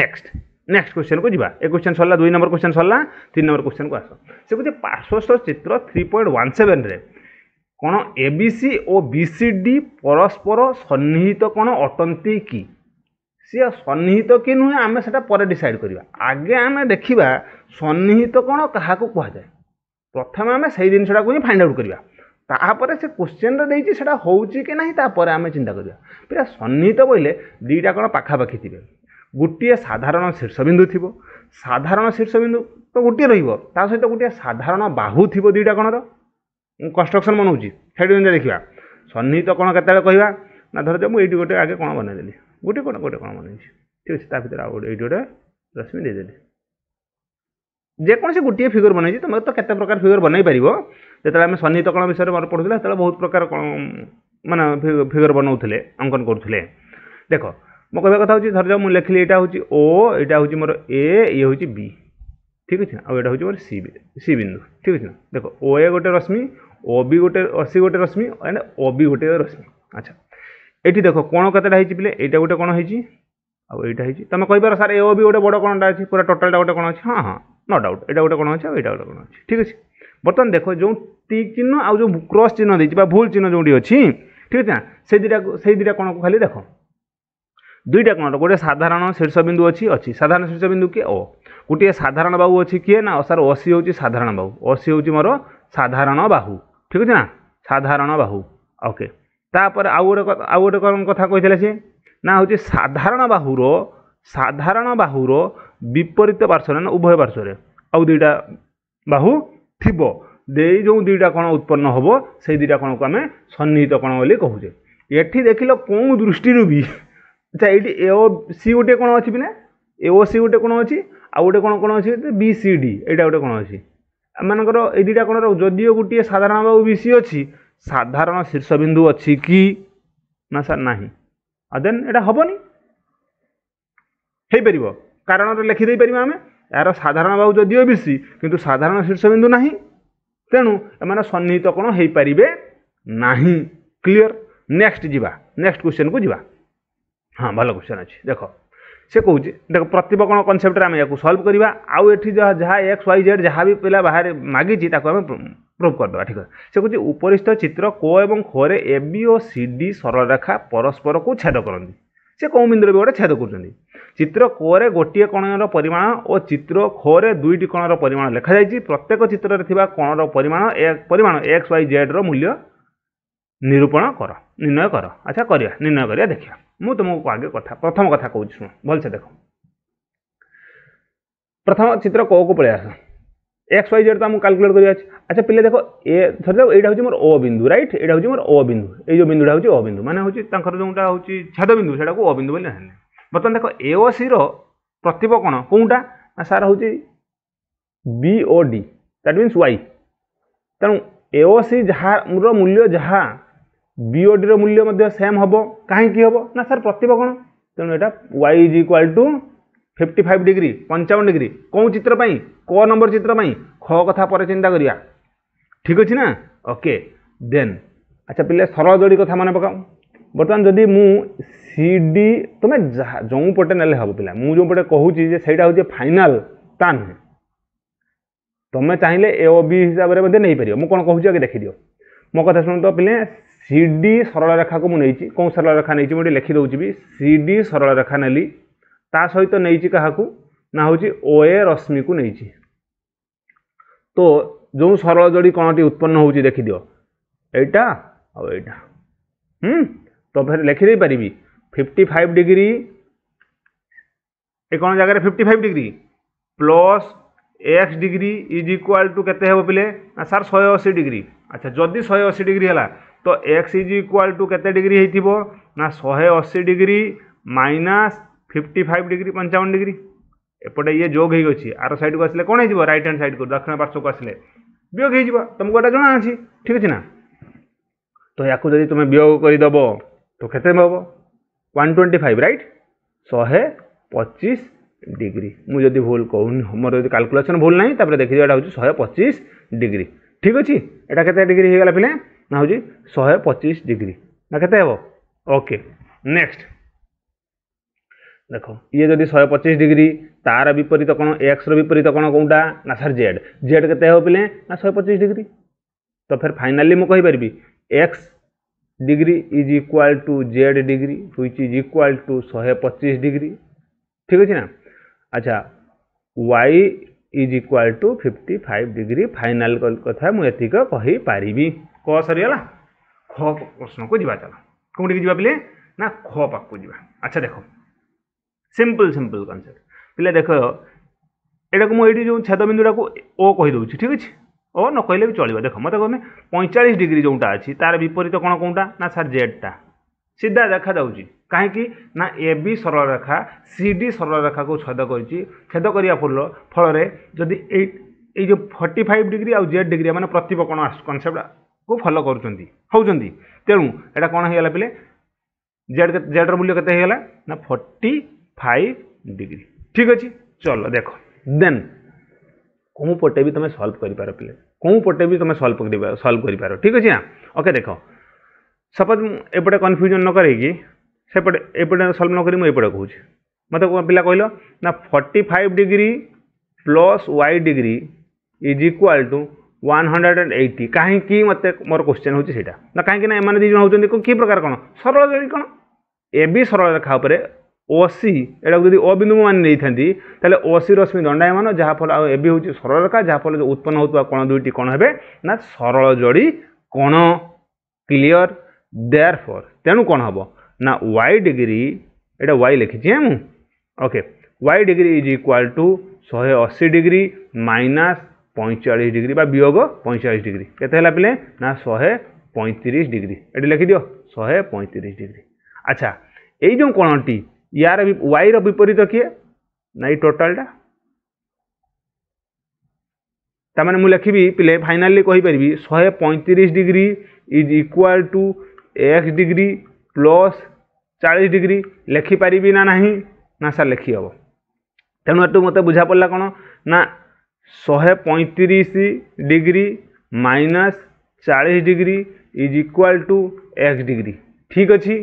next next question को जी ए क्वेश्चन सरला दुई नंबर क्वेश्चन सरला तीन नंबर क्वेश्चन को आस से कहते पार्श्वस्थ चित्र थ्री पॉइंट वन सेवेन କ'ଣ ଏ ବି ସି ଓ ବି ସି ଡି ପରସ୍ପର ସନ୍ନିହିତ କ'ଣ ଅଟନ୍ତି କି ସିଏ ସନ୍ନିହିତ କି ନୁହେଁ ଆମେ ସେଇଟା ପରେ ଡିସାଇଡ଼୍ କରିବା ଆଗେ ଆମେ ଦେଖିବା ସନ୍ନିହିତ କ'ଣ କାହାକୁ କୁହାଯାଏ ପ୍ରଥମେ ଆମେ ସେଇ ଜିନିଷଟାକୁ ହିଁ ଫାଇଣ୍ଡ ଆଉଟ୍ କରିବା ତାପରେ ସେ କୋଶ୍ଚେନ୍ରେ ଦେଇଛି ସେଇଟା ହେଉଛି କି ନାହିଁ ତାପରେ ଆମେ ଚିନ୍ତା କରିବା ପିଲା ସନ୍ନିହିତ ବୋଇଲେ ଦୁଇଟା କ'ଣ ପାଖାପାଖି ଥିବେ ଗୋଟିଏ ସାଧାରଣ ଶୀର୍ଷବିନ୍ଦୁ ଥିବ ସାଧାରଣ ଶୀର୍ଷବିନ୍ଦୁ ତ ଗୋଟିଏ ରହିବ ତା ସହିତ ଗୋଟିଏ ସାଧାରଣ ବାହୁ ଥିବ ଦୁଇଟା କ'ଣର କନଷ୍ଟ୍ରକ୍ସନ୍ ବନଉଛି ସେଇଠି ଯେମିତି ଦେଖିବା ସନ୍ନିହିତ କ'ଣ କେତେବେଳେ କହିବା ନା ଧର ମୁଁ ଏଇଠି ଗୋଟେ ଆଗେ କ'ଣ ବନେଇଦେଲି ଗୋଟେ କ'ଣ ଗୋଟେ କ'ଣ ବନେଇଛି ଠିକ୍ ଅଛି ତା ଭିତରେ ଆଉ ଗୋଟେ ଏଇଠି ଗୋଟେ ରଶ୍ମି ଦେଇଦେଲି ଯେକୌଣସି ଗୋଟିଏ ଫିଗର୍ ବନେଇଛି ତୁମେ ତ କେତେ ପ୍ରକାର ଫିଗର୍ ବନେଇ ପାରିବ ଯେତେବେଳେ ଆମେ ସନ୍ନିହିତ କ'ଣ ବିଷୟରେ ମନେ ପଡ଼ୁଥିଲେ ସେତେବେଳେ ବହୁତ ପ୍ରକାର କ'ଣ ମାନେ ଫିଗର୍ ବନାଉଥିଲେ ଅଙ୍କନ କରୁଥିଲେ ଦେଖ ମୋ କହିବା କଥା ହେଉଛି ଧରିଯାଉ ମୁଁ ଲେଖିଲି ଏଇଟା ହେଉଛି ଓ ଏଇଟା ହେଉଛି ମୋର ଏ ଇଏ ହେଉଛି ବି ଠିକ୍ ଅଛି ନା ଆଉ ଏଇଟା ହେଉଛି ମୋର ସି ସି ବିନ୍ଦୁ ଠିକ୍ ଅଛି ନା ଦେଖ ଓ ଏ ଗୋଟେ ରଶ୍ମି অবি গোটে অশি গোটে রশ্মি অ্যান্ড অবি গোটে রশ্মি আচ্ছা এটি দেখো কোণ কতটা হয়েছি পিলে এইটা গোটে কোণ হয়েছি ଆଉ ଏଇଟା ହେଇଛି ତମେ କହିପାର ସାର୍ ଏ ଓ ବି ଗୋଟେ ବଡ଼ କ'ଣଟା ଅଛି ପୁରା ଟୋଟାଲ୍ଟା ଗୋଟେ କ'ଣ ଅଛି ହଁ ହଁ ନୋ ଡାଉଟ୍ ଏଇଟା ଗୋଟେ କ'ଣ ଅଛି ଆଉ ଏଇଟା ଗୋଟେ କ'ଣ ଅଛି ଠିକ୍ ଅଛି ବର୍ତ୍ତମାନ ଦେଖ ଯେଉଁ ଟିକ୍ ଚିହ୍ନ ଆଉ ଯେଉଁ କ୍ରସ୍ ଚିହ୍ନ ଦେଇଛି ବା ଭୁଲ ଚିହ୍ନ ଯେଉଁଠି ଅଛି ଠିକ୍ ଅଛି ନା ସେଇ ଦୁଇଟା ସେଇ ଦୁଇଟା କ'ଣକୁ ଖାଲି ଦେଖ ଦୁଇଟା କ'ଣ ଗୋଟେ ସାଧାରଣ ଶୀର୍ଷବିନ୍ଦୁ ଅଛି ଅଛି ସାଧାରଣ ଶୀର୍ଷବିନ୍ଦୁ କିଏ ଓ ଗୋଟିଏ ସାଧାରଣ ବାହୁ ଅଛି କିଏ ନା ସାର୍ ଅଶୀ ହେଉଛି ସାଧାରଣ ବାହୁ ଅଶୀ ହେଉଛି ମୋର ସାଧାରଣ ବାହୁ ঠিক আছে না সাধারণ বাহু ওকে ତାପରେ ଆଉ ଗୋଟେ ଆଉ ଗୋଟେ କ'ଣ କଥା କହିଥିଲେ ସେ ନା ହେଉଛି ସାଧାରଣ ବାହୁର ସାଧାରଣ ବାହୁର ବିପରୀତ ପାର୍ଶ୍ୱରେ ନା ଉଭୟ ପାର୍ଶ୍ୱରେ ଆଉ ଦୁଇଟା ବାହୁ ଥିବ ଦେଇ ଯେଉଁ ଦୁଇଟା କ'ଣ ଉତ୍ପନ୍ନ ହେବ ସେଇ ଦୁଇଟା କ'ଣକୁ ଆମେ ସନ୍ନିହିତ କ'ଣ ବୋଲି କହୁଛେ ଏଠି ଦେଖିଲ କେଉଁ ଦୃଷ୍ଟିରୁ ବି ଆଚ୍ଛା ଏଇଠି ଏ ଓ ସି ଗୋଟେ କ'ଣ ଅଛି ପିଲା ଏ ଓ ସି ଗୋଟେ କ'ଣ ଅଛି ଆଉ ଗୋଟେ କ'ଣ କ'ଣ ଅଛି ବି ସି ଡି ଏଇଟା ଗୋଟେ କ'ଣ ଅଛି ଏମାନଙ୍କର ଏଇ ଦୁଇଟା କଣ ରହୁ ଯଦିଓ ଗୋଟିଏ ସାଧାରଣ ବା ଓ ବି ସି ଅଛି ସାଧାରଣ ଶୀର୍ଷବିନ୍ଦୁ ଅଛି କି ନା ସାର୍ ନାହିଁ ଆଉ ଦେନ୍ ଏଇଟା ହେବନି ହେଇପାରିବ କାରଣରେ ଲେଖିଦେଇପାରିବା ଆମେ ଏହାର ସାଧାରଣ ବାହୁ ଯଦିଓ ବି ସି କିନ୍ତୁ ସାଧାରଣ ଶୀର୍ଷବିନ୍ଦୁ ନାହିଁ ତେଣୁ ଏମାନେ ସନ୍ନିହିତ କଣ ହେଇପାରିବେ ନାହିଁ କ୍ଲିଅର ନେକ୍ସଟ ଯିବା ନେକ୍ସଟ କ୍ୱେଶ୍ଚନକୁ ଯିବା ହଁ ଭଲ କ୍ୱେଶ୍ଚନ ଅଛି ଦେଖ ସେ କହୁଛି ଦେଖ ପ୍ରତିବକଣ କନସେପ୍ଟରେ ଆମେ ୟାକୁ ସଲ୍ଭ କରିବା ଆଉ ଏଠି ଯାହା ଏକ୍ସ ୱାଇ ଜେଡ୍ ଯାହା ବି ପିଲା ବାହାରେ ମାଗିଛି ତାକୁ ଆମେ ପ୍ରୁଭ୍ କରିଦେବା ଠିକ୍ ଅଛି ସେ କହୁଛି ଉପରିସ୍ଥ ଚିତ୍ର କୋ ଏବଂ ଖୋରେ ଏ ବି ଓ ସି ଡି ସରଳରେଖା ପରସ୍ପରକୁ ଛେଦ କରନ୍ତି ସେ କେଉଁ ବିନ୍ଦୁରେ ବି ଗୋଟେ ଛେଦ କରୁଛନ୍ତି ଚିତ୍ର କୋରେ ଗୋଟିଏ କୋଣର ପରିମାଣ ଓ ଚିତ୍ର ଖୋରେ ଦୁଇଟି କୋଣର ପରିମାଣ ଲେଖାଯାଇଛି ପ୍ରତ୍ୟେକ ଚିତ୍ରରେ ଥିବା କୋଣର ପରିମାଣ ପରିମାଣ ଏକ୍ସ ୱାଇ ଜେଡ୍ର ମୂଲ୍ୟ ନିରୂପଣ କର ନିର୍ଣ୍ଣୟ କର ଆଚ୍ଛା କରିବା ନିର୍ଣ୍ଣୟ କରିବା ଦେଖିବା ମୁଁ ତୁମକୁ ଆଗେ କଥା ପ୍ରଥମ କଥା କହୁଛି ଶୁଣ ଭଲସେ ଦେଖ ପ୍ରଥମ ଚିତ୍ର କୋକୁ ପଳେଇ ଆସ এক্স ওয়াই জেড তো আমি ক্যালকুলেট করি আছে আচ্ছা পিলে দেখো এ ধরে দেখো এইটা হচ্ছে মোর ও বিন্দু রাইট এটা হচ্ছে মোর ও বিন্দু এই যে বিন্দুটা হচ্ছে ও বিন্দু মানে হচ্ছে তাঁর যেটা হচ্ছে ছেদ বিন্দু সেটা ও বিন্দু বলে হেলে বর্তমান দেখো এ ও সি রতিব কোণ কোনটা না সার হচ্ছে B O D that means Y তেমন এ ও সি যা মূল্য যা বিওডির মূল্য মধ্যে সেম হব কাহিকি হব না স্যার প্রতীক কোণ তেমন এটা Y is equal to fifty five degree পঞ্চাবন ডিগ্রি কেউ চিত্র পাই ক নম্বর চিত্র পাই খ কথা পরে চিন্তা করা ঠিক আছে না ওকে দেন আচ্ছা পিলে সরল যোড়ি কথা মনে পকাও বর্তমান যদি মু সিডি তুমি যৌ পটে নেলে হব পিলা মু যে পটে কুচি যে সেইটা হচ্ছে ফাইনাল তা নুহে তুমি চাইলে এ বি হিসাবে মধ্যে নেইপার মু কোণ কুচি আগে দেখিদিও মো কথা শুণু তো পিলে ସି ଡି ସରଳରେଖାକୁ ମୁଁ ନେଇଛି କେଉଁ ସରଳରେଖା ନେଇଛି ମୁଁ ଏଠି ଲେଖିଦେଉଛି ବି ସି ଡି ସରଳରେଖା ନେଲି ତା ସହିତ ନେଇଛି କାହାକୁ ନା ହେଉଛି ଓ ଏ ରଶ୍ମିକୁ ନେଇଛି ତ ଯେଉଁ ସରଳ ଯୋଡ଼ି କ'ଣଟି ଉତ୍ପନ୍ନ ହେଉଛି ଦେଖିଦିଅ ଏଇଟା ଆଉ ଏଇଟା ହୁଁ ତ ଫେର ଲେଖିଦେଇପାରିବି ଫିଫ୍ଟି ଫାଇଭ୍ ଡିଗ୍ରୀ ଏ କ'ଣ ଜାଗାରେ fifty five degree plus X degree is equal to কেতে হব পিলে না স্যার শহে অশী ডিগ্রি আচ্ছা যদি শহে অশী ডিগ্রি হল ତ ଏକ୍ସ ଇଜ୍ ଇକ୍ୱାଲ୍ ଟୁ କେତେ ଡିଗ୍ରୀ ହେଇଥିବ ନା ଶହେ ଅଶୀ degree minus fifty five degree ପଞ୍ଚାବନ ଡିଗ୍ରୀ ଏପଟେ ଇଏ ଯୋଗ ହେଇକି ଅଛି ଆର ସାଇଡ଼କୁ ଆସିଲେ କ'ଣ ହେଇଯିବ ରାଇଟ୍ ହ୍ୟାଣ୍ଡ ସାଇଡ଼କୁ ଦକ୍ଷିଣ ପାର୍ଶ୍ୱକୁ ଆସିଲେ ବିୟୋଗ ହେଇଯିବ ତୁମକୁ ଏଇଟା ଜଣା ଅଛି ଠିକ୍ ଅଛି ନା ତ ୟାକୁ ଯଦି ତୁମେ ବିୟୋଗ କରିଦେବ ତ କେତେ ହେବ ୱାନ୍ ଟ୍ୱେଣ୍ଟି ଫାଇଭ୍ ରାଇଟ୍ ଶହେ ପଚିଶ ଡିଗ୍ରୀ ମୁଁ ଯଦି ଭୁଲ କହୁନି ମୋର ଯଦି କାଲକୁଲେସନ୍ ଭୁଲ ନାହିଁ ତାପରେ ଦେଖିଦେବା ଏଇଟା ହେଉଛି ଶହେ ପଚିଶ ଡିଗ୍ରୀ ଠିକ୍ ଅଛି ଏଇଟା କେତେ ଡିଗ୍ରୀ ହେଇଗଲା ପିଲା ନା ହେଉଛି ଶହେ ପଚିଶ ଡିଗ୍ରୀ ନା କେତେ ହେବ ଓକେ ନେକ୍ସଟ ଦେଖ ଇଏ ଯଦି ଶହେ ପଚିଶ ଡିଗ୍ରୀ ତାର ବିପରୀତ କ'ଣ ଏକ୍ସର ବିପରୀତ କ'ଣ କେଉଁଟା ନା ସାର୍ ଜେଡ୍ ଜେଡ୍ କେତେ ହେବ ପିଲେ ନା ଶହେ ପଚିଶ ଡିଗ୍ରୀ ତ ଫେର୍ ଫାଇନାଲି ମୁଁ କହିପାରିବି X degree is equal to Z degree which is equal to ଶହେ ପଚିଶ ଡିଗ୍ରୀ ଠିକ୍ ଅଛି ନା ଆଚ୍ଛା Y is equal to fifty five degree final କଥା ମୁଁ ଏତିକ କହିପାରିବି ख सरीगला ख प्रश्न को जी चल कौटी की जी पे ना ख पाक जी अच्छा देख सिंपल सिंपल कनसेप्ट पे देख यहाँ को मुझे जो छेद बिंदुटा को ओ कहीदे ठीक अच्छे ओ न कहले भी चलो देख मत कहने पैंचाश डिग्री जोटा अच्छी तार विपरीत कौन कौटा ना सार जेडटा सीधा देखा जाऊँगी कहीं ना ए बी सरल रेखा सी डी सरल रेखा को छेद करेद करा फल फल जदि এই যে ফর্টি ফাইভ ডিগ্রি আর জেড ডিগ্রি মানে প্রত্যেক কোণ কনসেপ্ট को फलो करेणु यहाँ कौन होगा पे जेड जेड रूल्य के फर्टी फाइव डिग्री ठीक अच्छे चलो देख दे पटे भी तुम सल्व कर पार पे कौ पटे भी तुम सल्व सल्व कर पार ठीक अच्छे हाँ ओके देख सपोज एपटे कनफ्यूजन न करपटे सल्व न करपटे कह मत पा कह forty five degree plus Y degree is equal to one hundred and eighty କାହିଁକି ମୋତେ ମୋର କୋଶ୍ଚିନ୍ ହେଉଛି ସେଇଟା ନା କାହିଁକି ନା ଏମାନେ ଦୁଇ ଜଣ ହେଉଛନ୍ତି କି ପ୍ରକାର କ'ଣ ସରଳ ଶ୍ରେଣୀ କ'ଣ ଏ ବି ସରଳ ରେଖା ଉପରେ ଓ ସି ଏଟାକୁ ଯଦି ଓ ବିନ୍ଦୁ ମାନେ ନେଇଥାନ୍ତି ତାହେଲେ ଓ ସି ରଶ୍ମି ଦଣ୍ଡାୟମାନ ଯାହାଫଳରେ ଆଉ ଏ ବି ହେଉଛି ସରଳ ରେଖା ଯାହାଫଳରେ ଉତ୍ପନ୍ନ ହେଉଥିବା କଣ ଦୁଇଟି କ'ଣ ହେବେ ନା ସରଳ ଯୋଡ଼ି କଣ କ୍ଲିଅର୍ ଦେୟାର୍ ଫର୍ ତେଣୁ କ'ଣ ହେବ ନା ୱାଇ ଡିଗ୍ରୀ ଏଇଟା ୱାଇ ଲେଖିଛି ମୁଁ okay Y degree is equal to ଶହେ ଅଶୀ ଡିଗ୍ରୀ ମାଇନାସ୍ পঁয়চাল্লিশ ডিগ্রি বা বিয়োগ পঁয়চাল্লিশ ডিগ্রি কেতে হল পিলে না শহে পঁয়ত্রিশ ডিগ্রি এটি লেখিদিও শহে পঁয়ত্রিশ ডিগ্রি আচ্ছা এই যে কোণটি ইয়ার ওয়াইর বিপরীত কি না এই টোটালটা তার মানে মুখবি পিলে ফাইনালি কহিপারি শহে পঁয়ত্রিশ degree is equal to X degree plus চাশ ডিগ্রি লেখিপারি না না না স্যার লেখি হব তেমন এটু মতো বুঝা পড়া কোণ না ଶହେ ପଇଁତିରିଶ ଡିଗ୍ରୀ ମାଇନସ୍ ଚାଳିଶ degree is equal to X degree ଠିକ୍ ଅଛି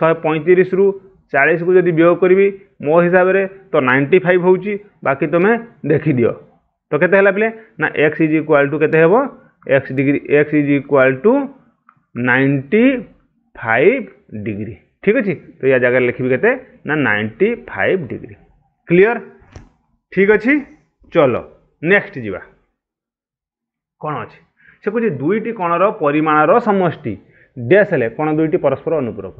ଶହେ ପଇଁତିରିଶରୁ ଚାଳିଶକୁ ଯଦି ବିୟୋଗ କରିବି ମୋ ହିସାବରେ ତ ନାଇଣ୍ଟି ଫାଇଭ୍ ହେଉଛି ବାକି ତୁମେ ଦେଖିଦିଅ ତ କେତେ ହେଲା ପିଲେ ନା ଏକ୍ସ ଇଜ୍ ଇକ୍ୱାଲ୍ ଟୁ କେତେ ହେବ X degree X is equal to ninety five degree ଠିକ୍ ଅଛି ତ ୟା ଜାଗାରେ ଲେଖିବି କେତେ ନା ନାଇଣ୍ଟି ଫାଇଭ୍ ଡିଗ୍ରୀ କ୍ଲିଅର୍ ଠିକ୍ ଅଛି ଚଲ ନେକ୍ସଟ ଯିବା କ'ଣ ଅଛି ସେ କହୁଛି ଦୁଇଟି କଣର ପରିମାଣର ସମଷ୍ଟି ଡ୍ୟାସ୍ ହେଲେ କଣ ଦୁଇଟି ପରସ୍ପର ଅନୁପୂରକ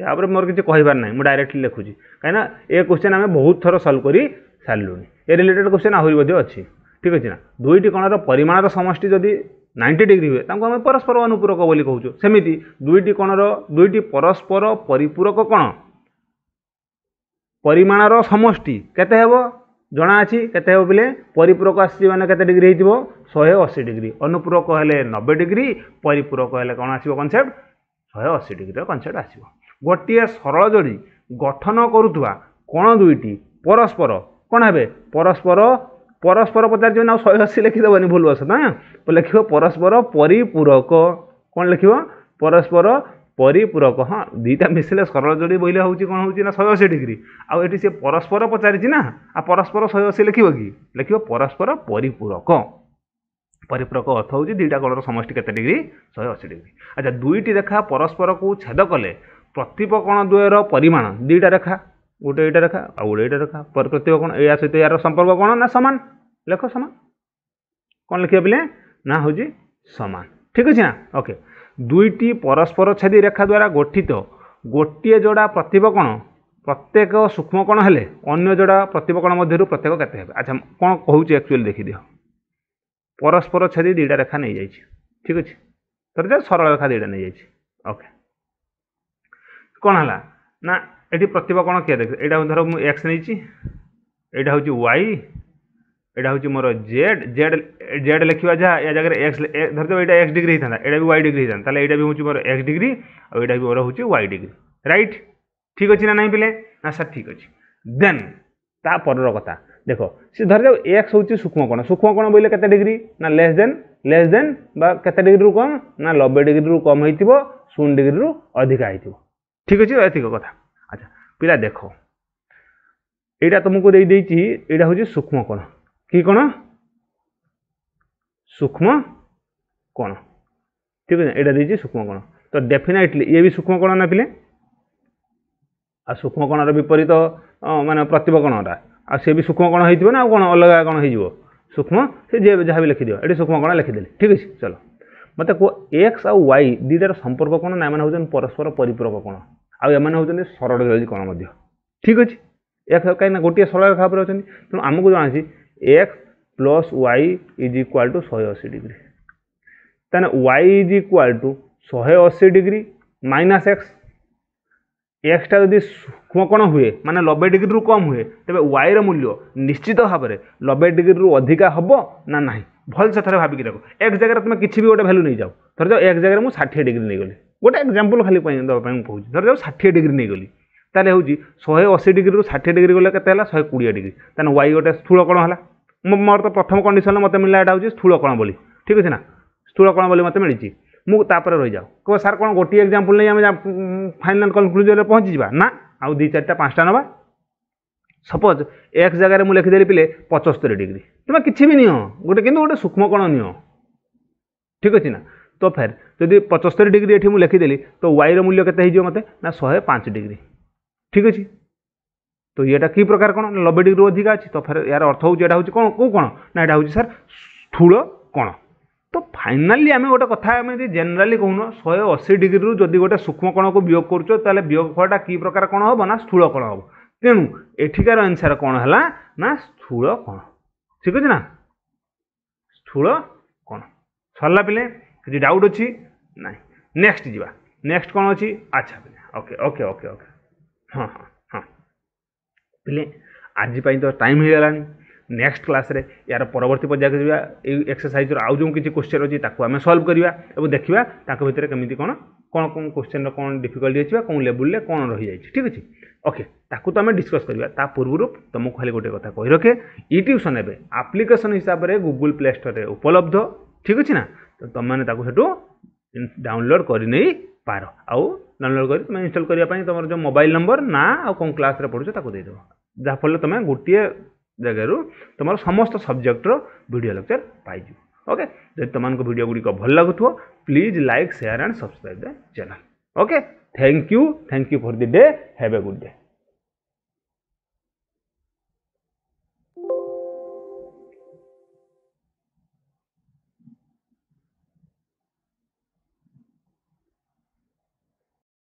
ଏହା ଉପରେ ମୋର କିଛି କହିବାର ନାହିଁ ମୁଁ ଡାଇରେକ୍ଟଲି ଲେଖୁଛି କାହିଁକିନା ଏ କୋଶ୍ଚିନ୍ ଆମେ ବହୁତ ଥର ସଲ୍ଭ କରି ସାରିଲୁଣି ଏ ରିଲେଟେଡ଼୍ କୋଶ୍ଚିନ୍ ଆହୁରି ମଧ୍ୟ ଅଛି ଠିକ୍ ଅଛି ନା ଦୁଇଟି କଣର ପରିମାଣର ସମଷ୍ଟି ଯଦି ନାଇଣ୍ଟି ଡିଗ୍ରୀ ହୁଏ ତାଙ୍କୁ ଆମେ ପରସ୍ପର ଅନୁପୂରକ ବୋଲି କହୁଛୁ ସେମିତି ଦୁଇଟି କଣର ଦୁଇଟି ପରସ୍ପର ପରିପୂରକ କ'ଣ ପରିମାଣର ସମଷ୍ଟି କେତେ ହେବ ଜଣା ଅଛି କେତେ ହେବ ବୋଲେ ପରିପୂରକ ଆସିଛି ମାନେ କେତେ ଡିଗ୍ରୀ ହେଇଥିବ ଶହେ ଅଶୀ ଡିଗ୍ରୀ ଅନୁପୂରକ ହେଲେ ନବେ ଡିଗ୍ରୀ ପରିପୂରକ ହେଲେ କ'ଣ ଆସିବ କନସେପ୍ଟ ଶହେ ଅଶୀ ଡିଗ୍ରୀର କନସେପ୍ଟ ଆସିବ ଗୋଟିଏ ସରଳ ଯୋଡ଼ି ଗଠନ କରୁଥିବା କ'ଣ ଦୁଇଟି ପରସ୍ପର କ'ଣ ହେବେ ପରସ୍ପର ପରସ୍ପର ପଚାରିଛି ମାନେ ଆଉ ଶହେ ଅଶୀ ଲେଖିଦେବନି ଭୁଲ ବସ ନା ଲେଖିବ ପରସ୍ପର ପରିପୂରକ କ'ଣ ଲେଖିବ ପରସ୍ପର ପରିପୂରକ ହଁ ଦୁଇଟା ମିଶିଲେ ସରଳ ଯୋଡ଼ି ବୋଇଲେ ହେଉଛି କ'ଣ ହେଉଛି ନା ଶହେ ଅଶୀ ଡିଗ୍ରୀ ଆଉ ଏଠି ସେ ପରସ୍ପର ପଚାରିଛି ନା ଆଉ ପରସ୍ପର ଶହେ ଅଶୀ ଲେଖିବ କି ଲେଖିବ ପରସ୍ପର ପରିପୂରକ ପରିପୂରକ ଅର୍ଥ ହେଉଛି ଦୁଇଟା କୋଣର ସମଷ୍ଟି କେତେ ଡିଗ୍ରୀ ଶହେ ଅଶୀ ଡିଗ୍ରୀ ଆଚ୍ଛା ଦୁଇଟି ରେଖା ପରସ୍ପରକୁ ଛେଦ କଲେ ପ୍ରତିପ କୋଣ ଦ୍ୱୟର ପରିମାଣ ଦୁଇଟା ରେଖା ଗୋଟେ ଏଇଟା ରେଖା ଆଉ ଗୋଟେ ଏଇଟା ରେଖା ପ୍ରତିପ କୋଣ ଏହା ସହିତ ଏହାର ସମ୍ପର୍କ କ'ଣ ନା ସମାନ ଲେଖ ସମାନ କ'ଣ ଲେଖିବା ପିଲେ ନା ହେଉଛି ସମାନ ଠିକ୍ ଅଛି ନା ଓକେ ଦୁଇଟି ପରସ୍ପର ଛେଦି ରେଖା ଦ୍ୱାରା ଗଠିତ ଗୋଟିଏ ଯୋଡ଼ା ପ୍ରତିବକୋଣ ପ୍ରତ୍ୟେକ ସୂକ୍ଷ୍ମକୋଣ ହେଲେ ଅନ୍ୟ ଯୋଡ଼ା ପ୍ରତିବକୋଣ ମଧ୍ୟରୁ ପ୍ରତ୍ୟେକ କେତେ ହେବେ ଆଚ୍ଛା କ'ଣ କହୁଛି ଆକ୍ଚୁଆଲି ଦେଖିଦିଅ ପରସ୍ପର ଛେଦି ଦୁଇଟା ରେଖା ନେଇଯାଇଛି ଠିକ୍ ଅଛି ଧରିଯାଅ ସରଳ ରେଖା ଦୁଇଟା ନେଇଯାଇଛି ଓକେ କ'ଣ ହେଲା ନା ଏଠି ପ୍ରତିବକୋଣ କିଏ ଦେଖ ଏଇଟା ଧର ମୁଁ ଏକ୍ସ ନେଇଛି ଏଇଟା ହେଉଛି ୱାଇ यहाँ हूँ मोर जेड जेड जेड लिखा जहाँ या जगह एक्स धरते यहाँ एक्स डिग्री होता है यहाँ भी वाई डिग्री होता है यहाँ भी मोर एक्स डिग्री और यहाँ भी मोर हूँ वाई डिग्री रईट ठीक अच्छे ना ना पे ना सर ठीक अच्छे देन ता पर कथा देख सी धर जाओ एक्स हूँ सूक्ष्म कोण सूक्ष्म कोण बोले कैसे डिग्री ना लेस देन लेस देन के डिग्री कम ना नब्बे डिग्री रू कम हो शून डिग्री अधिका हो ठीक अच्छे अतिक कथा अच्छा पिला देख यहाँ तुमको देदेगी यहाँ हूँ सूक्ष्म कोण କି କ'ଣ ସୂକ୍ଷ୍ମ କ'ଣ ଠିକ୍ ଅଛି ଏଇଟା ଦେଇଛି ସୂକ୍ଷ୍ମ କ'ଣ ତ ଡେଫିନାଇଟଲି ଇଏ ବି ସୂକ୍ଷ୍ମ କ'ଣ ନା ପିଲେ ଆଉ ସୂକ୍ଷ୍ମ କଣର ବିପରୀତ ମାନେ ପ୍ରତିବ କଣଟା ଆଉ ସେ ବି ସୂକ୍ଷ୍ମ କଣ ହେଇଥିବ ନା ଆଉ କ'ଣ ଅଲଗା କ'ଣ ହେଇଯିବ ସୂକ୍ଷ୍ମ ସେ ଯିଏ ଯାହା ବି ଲେଖିଦିଅ ଏଠି ସୂକ୍ଷ୍ମ କଣ ଲେଖିଦେଲି ଠିକ୍ ଅଛି ଚଲ ମୋତେ କୁହ ଏକ୍ସ ଆଉ ୱାଇ ଦୁଇଟାର ସମ୍ପର୍କ କ'ଣ ନା ଏମାନେ ହେଉଛନ୍ତି ପରସ୍ପର ପରିପୂରକ କ'ଣ ଆଉ ଏମାନେ ହେଉଛନ୍ତି ସରଳ ଜଳୀ କ'ଣ ମଧ୍ୟ ଠିକ୍ ଅଛି ଏହା କାହିଁକିନା ଗୋଟିଏ ସରଳ ରେଖା ଉପରେ ଅଛନ୍ତି ତେଣୁ ଆମକୁ ଜଣାଅଛି x plus y is equal to 180 degree then y is equal to 180 degree minus x এক্সটা যদি কোণ হুয়ে মানে নবে ডিগ্রি কম হুয়ে তবে ওয়াইর মূল্য নিশ্চিত ভাবে নবে ডিগ্রি অধিকা হব না না ভালসে থাকে ভাবিকি রাখ এক জায়গায় তুমি কিছু বি গোটে ভ্যালু নিয়ে যাও ধর যাও এক জায়গায় মু ষাঠিয়ে ডিগ্রি নিয়ে গলি গোটে এক্সাম্পল খালি দেওয়া কুচি ধর যাও ষাঠিয়ে ডিগ্রি নিয়ে গলি ତାହେଲେ ହେଉଛି ଶହେ ଅଶୀ ଡିଗ୍ରୀରୁ ଷାଠିଏ ଡିଗ୍ରୀ ଗଲେ କେତେ ହେଲା ଶହେ କୋଡ଼ିଏ ଡିଗ୍ରୀ ତାହେଲେ ୱାଇ ଗୋଟେ ସ୍ଥୂଳ କୋଣ ହେଲା ମୋର ତ ପ୍ରଥମ କଣ୍ଡିସନରେ ମୋତେ ମିଳିଲା ଏଇଟା ହେଉଛି ସ୍ଥୂଳ କୋଣ ବୋଲି ଠିକ୍ ଅଛି ନା ସ୍ଥୂଳ କୋଣ ବୋଲି ମୋତେ ମିଳିଛି ମୁଁ ତାପରେ ରହିଯାଉ କହିବ ସାର୍ କ'ଣ ଗୋଟିଏ ଏକ୍ଜାମ୍ପଲ୍ ନେଇ ଆମେ ଫାଇନାଲ୍ କନକ୍ଲୁଜନ୍ରେ ପହଞ୍ଚିଯିବା ନା ଆଉ ଦୁଇ ଚାରିଟା ପାଞ୍ଚଟା ନେବା ସପୋଜ୍ ଏକ୍ସ ଜାଗାରେ ମୁଁ ଲେଖିଦେଲି ପିଲେ ପଞ୍ଚସ୍ତରୀ ଡିଗ୍ରୀ ତୁମେ କିଛି ବି ନିଅ ଗୋଟେ କିନ୍ତୁ ଗୋଟେ ସୂକ୍ଷ୍ମ କୋଣ ନିଅ ଠିକ୍ ଅଛି ନା ତ ଫେର୍ ଯଦି ପଞ୍ଚସ୍ତରୀ ଡିଗ୍ରୀ ଏଠି ମୁଁ ଲେଖିଦେଲି ତ ୱାଇର ମୂଲ୍ୟ କେତେ ହେଇଯିବ ମୋତେ ନା ଶହେ ପାଞ୍ଚ ଡିଗ୍ରୀ ঠিক ଅଛି ତ ଇଏଟା କି ପ୍ରକାର କ'ଣ ନବେ ଡିଗ୍ରୀରୁ ଅଧିକା ଅଛି ତ ଫେର ଏହାର ଅର୍ଥ ହେଉଛି ଏଇଟା ହେଉଛି କ'ଣ କେଉଁ କ'ଣ ନା ଏଇଟା ହେଉଛି ସାର୍ ସ୍ଥୂଳ କ'ଣ ତ ଫାଇନାଲି ଆମେ ଗୋଟେ କଥା ଆମେ ଯଦି ଜେନେରାଲି କହୁନ ଶହେ ଅଶୀ ଡିଗ୍ରୀରୁ ଯଦି ଗୋଟେ ସୂକ୍ଷ୍ମ କଣକୁ ବିୟୋଗ କରୁଛ ତାହେଲେ ବିୟୋଗ ଫଳଟା କି ପ୍ରକାର କ'ଣ ହେବ ନା ସ୍ଥୂଳ କ'ଣ ହେବ ତେଣୁ ଏଠିକାର ଆନ୍ସର୍ କ'ଣ ହେଲା ନା ସ୍ଥୂଳ କ'ଣ ଠିକ୍ ଅଛି ନା ସ୍ଥୂଳ କ'ଣ ସରିଲା ପିଲେ କିଛି ଡାଉଟ୍ ଅଛି ନାହିଁ ନେକ୍ସଟ ଯିବା ନେକ୍ସଟ କ'ଣ ଅଛି ଆଚ୍ଛା ପିଲେ ଓକେ ଓକେ ଓକେ ଓକେ ହଁ ହଁ ହଁ ପିଲେ ଆଜି ପାଇଁ ତ ଟାଇମ୍ ହୋଇଗଲାଣି ନେକ୍ସଟ କ୍ଲାସ୍ରେ ଏହାର ପରବର୍ତ୍ତୀ ପର୍ଯ୍ୟାୟକୁ ଯିବା ଏଇ ଏକ୍ସରସାଇଜ୍ର ଆଉ ଯେଉଁ କିଛି କୋଶ୍ଚେନ୍ ଅଛି ତାକୁ ଆମେ ସଲ୍ଭ କରିବା ଏବଂ ଦେଖିବା ତାଙ୍କ ଭିତରେ କେମିତି କ'ଣ କ'ଣ କ'ଣ କୋଶ୍ଚେନ୍ର କ'ଣ ଡିଫିକଲ୍ଟି ଅଛି ବା କେଉଁ ଲେବୁଲ୍ରେ କ'ଣ ରହିଯାଇଛି ଠିକ୍ ଅଛି ଓକେ ତାକୁ ତ ଆମେ ଡିସ୍କସ୍ କରିବା ତା ପୂର୍ବରୁ ତୁମକୁ ଖାଲି ଗୋଟେ କଥା କହି ରଖେ ଇ ଟ୍ୟୁସନ୍ ଏବେ ଆପ୍ଲିକେସନ୍ ହିସାବରେ ଗୁଗୁଲ୍ ପ୍ଲେ ଷ୍ଟୋର୍ରେ ଉପଲବ୍ଧ ଠିକ୍ ଅଛି ନା ତ ତୁମେମାନେ ତାକୁ ସେଠୁ ଡାଉନଲୋଡ଼୍ କରିନେଇପାର ଆଉ ডাউনলোড করে তুমি ইনস্টল করা তোমার যে মোবাইল নম্বর না আউ ক্লাসে পড়ুছ তাকে দিয়ে দেব যাফলে তুমি গোটিয়ে জায়গার তোমার সমস্ত সবজেক্টর ভিডিও লেকচর পাইযোগ ওকে যদি তোমার ভিডিও গুড়ি ভাল লাগুথ please like share and subscribe the channel okay thank you thank you for the day have a good day